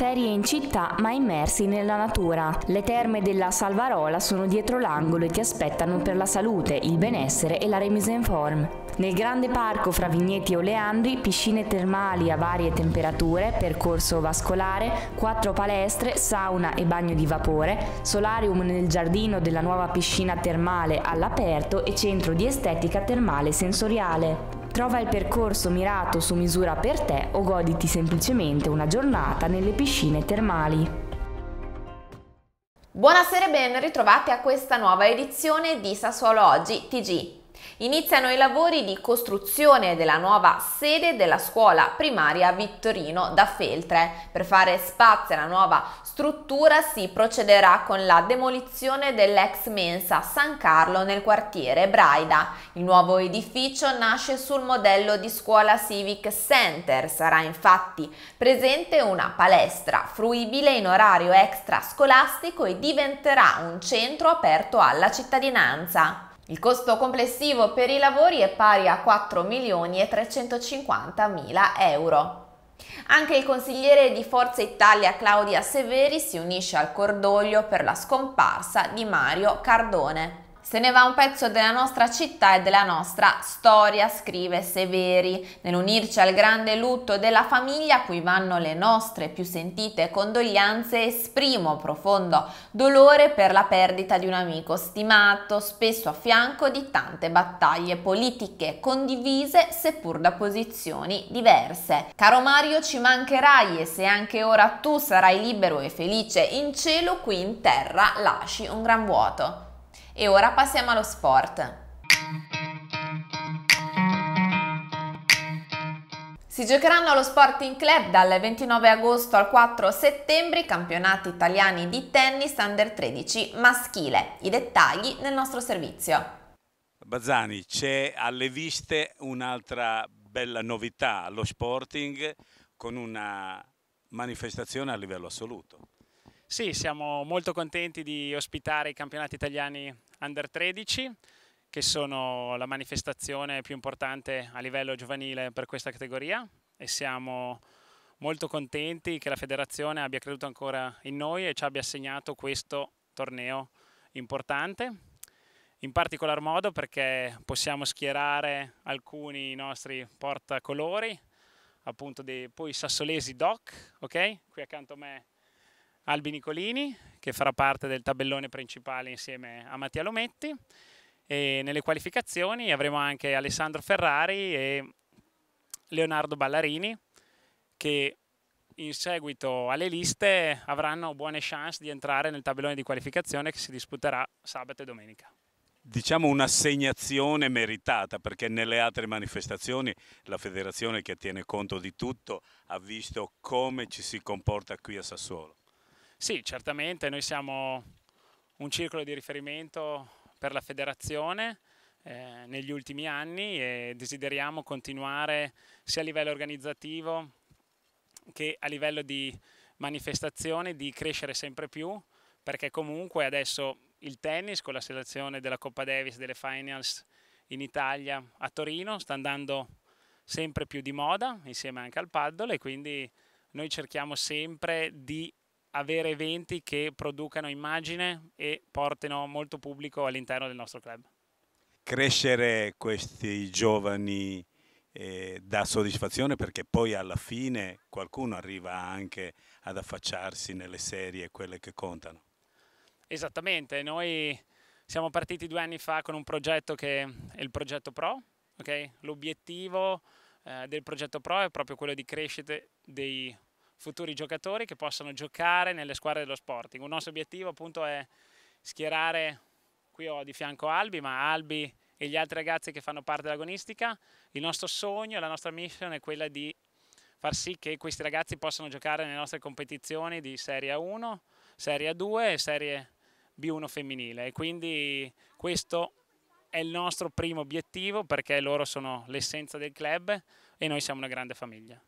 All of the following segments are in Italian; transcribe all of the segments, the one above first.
Ferie in città ma immersi nella natura. Le terme della Salvarola sono dietro l'angolo e ti aspettano per la salute, il benessere e la remise in form. Nel grande parco fra vigneti e oleandri, piscine termali a varie temperature, percorso vascolare, quattro palestre, sauna e bagno di vapore, solarium nel giardino della nuova piscina termale all'aperto e centro di estetica termale sensoriale. Trova il percorso mirato su misura per te o goditi semplicemente una giornata nelle piscine termali. Buonasera e ben ritrovati a questa nuova edizione di Sassuolo Oggi TG. Iniziano i lavori di costruzione della nuova sede della scuola primaria Vittorino da Feltre. Per fare spazio alla nuova struttura si procederà con la demolizione dell'ex mensa San Carlo nel quartiere Braida. Il nuovo edificio nasce sul modello di scuola Civic Center. Sarà infatti presente una palestra fruibile in orario extrascolastico e diventerà un centro aperto alla cittadinanza. Il costo complessivo per i lavori è pari a 4 milioni e 350 mila euro. Anche il consigliere di Forza Italia Claudia Severi si unisce al cordoglio per la scomparsa di Mario Cardone. Se ne va un pezzo della nostra città e della nostra storia, scrive Severi. Nell'unirci al grande lutto della famiglia a cui vanno le nostre più sentite condoglianze, esprimo profondo dolore per la perdita di un amico stimato, spesso a fianco di tante battaglie politiche condivise seppur da posizioni diverse. Caro Mario, ci mancherai e se anche ora tu sarai libero e felice in cielo, qui in terra lasci un gran vuoto. E ora passiamo allo sport. Si giocheranno allo Sporting Club dal 29 agosto al 4 settembre i campionati italiani di tennis under 13 maschile. I dettagli nel nostro servizio. Bazzani, c'è alle viste un'altra bella novità allo Sporting con una manifestazione a livello assoluto. Sì, siamo molto contenti di ospitare i campionati italiani Under 13 che sono la manifestazione più importante a livello giovanile per questa categoria e siamo molto contenti che la federazione abbia creduto ancora in noi e ci abbia assegnato questo torneo importante, in particolar modo perché possiamo schierare alcuni nostri portacolori, appunto dei, poi sassolesi doc, ok? Qui accanto a me Albi Nicolini, che farà parte del tabellone principale insieme a Mattia Lometti. E nelle qualificazioni avremo anche Alessandro Ferrari e Leonardo Ballarini, che in seguito alle liste avranno buone chance di entrare nel tabellone di qualificazione che si disputerà sabato e domenica diciamo un'assegnazione meritata perché nelle altre manifestazioni la federazione che tiene conto di tutto ha visto come ci si comporta qui a Sassuolo. Sì, certamente, noi siamo un circolo di riferimento per la federazione eh, negli ultimi anni e desideriamo continuare sia a livello organizzativo che a livello di manifestazione di crescere sempre più perché comunque adesso il tennis con la selezione della Coppa Davis delle finals in Italia a Torino sta andando sempre più di moda insieme anche al paddle e quindi noi cerchiamo sempre di avere eventi che producano immagine e portino molto pubblico all'interno del nostro club. Crescere questi giovani eh, dà soddisfazione perché poi alla fine qualcuno arriva anche ad affacciarsi nelle serie, quelle che contano. Esattamente, noi siamo partiti due anni fa con un progetto che è il progetto Pro, okay? l'obiettivo eh, del progetto Pro è proprio quello di crescere dei futuri giocatori che possano giocare nelle squadre dello Sporting. Un nostro obiettivo appunto è schierare, qui ho di fianco Albi, ma Albi e gli altri ragazzi che fanno parte dell'agonistica, il nostro sogno, la nostra mission è quella di far sì che questi ragazzi possano giocare nelle nostre competizioni di Serie 1, Serie 2 e Serie B1 femminile e quindi questo è il nostro primo obiettivo perché loro sono l'essenza del club e noi siamo una grande famiglia.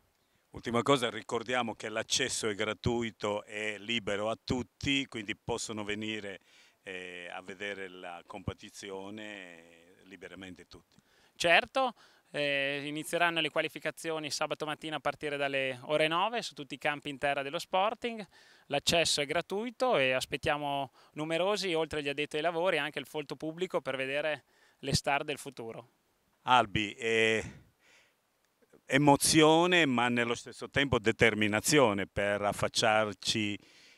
Ultima cosa, ricordiamo che l'accesso è gratuito e libero a tutti, quindi possono venire eh, a vedere la competizione liberamente tutti. Certo, eh, inizieranno le qualificazioni sabato mattina a partire dalle ore 9 su tutti i campi in terra dello Sporting. L'accesso è gratuito e aspettiamo numerosi, oltre agli addetti ai lavori, anche il folto pubblico per vedere le star del futuro. Albi, eh, emozione ma nello stesso tempo determinazione per affacciarci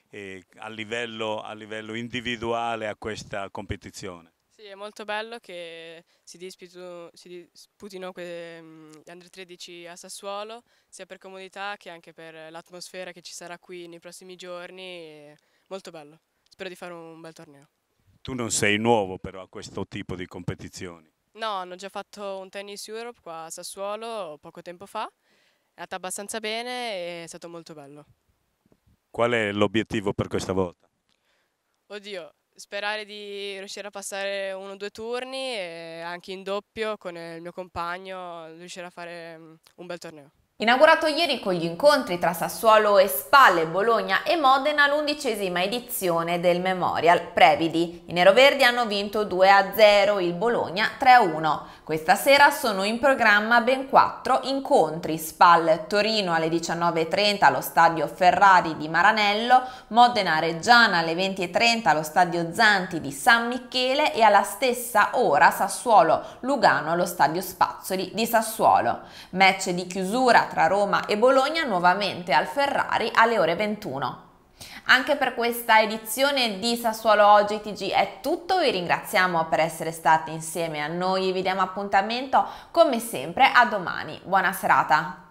eh, a, livello, a livello individuale a questa competizione. Sì, è molto bello che si, disputu, si disputino que, mm, gli under 13 a Sassuolo, sia per comodità che anche per l'atmosfera che ci sarà qui nei prossimi giorni. Molto bello, spero di fare un bel torneo. Tu non sei nuovo però a questo tipo di competizioni. No, hanno già fatto un Tennis Europe qua a Sassuolo poco tempo fa, è andata abbastanza bene e è stato molto bello. Qual è l'obiettivo per questa volta? Oddio, sperare di riuscire a passare uno o due turni e anche in doppio con il mio compagno riuscire a fare mm, un bel torneo. Inaugurato ieri con gli incontri tra Sassuolo e Spalle, Bologna e Modena l'undicesima edizione del Memorial Previdi. I neroverdi hanno vinto 2-0, il Bologna 3-1. Questa sera sono in programma ben quattro incontri. Spalle Torino alle 19.30 allo stadio Ferrari di Maranello, Modena Reggiana alle 20.30 allo stadio Zanti di San Michele e alla stessa ora Sassuolo Lugano allo stadio Spazzoli di Sassuolo. Match di chiusura tra Roma e Bologna nuovamente al Ferrari alle ore 21. Anche per questa edizione di Sassuolo Oggi TG è tutto, vi ringraziamo per essere stati insieme a noi, vi diamo appuntamento come sempre a domani. Buona serata!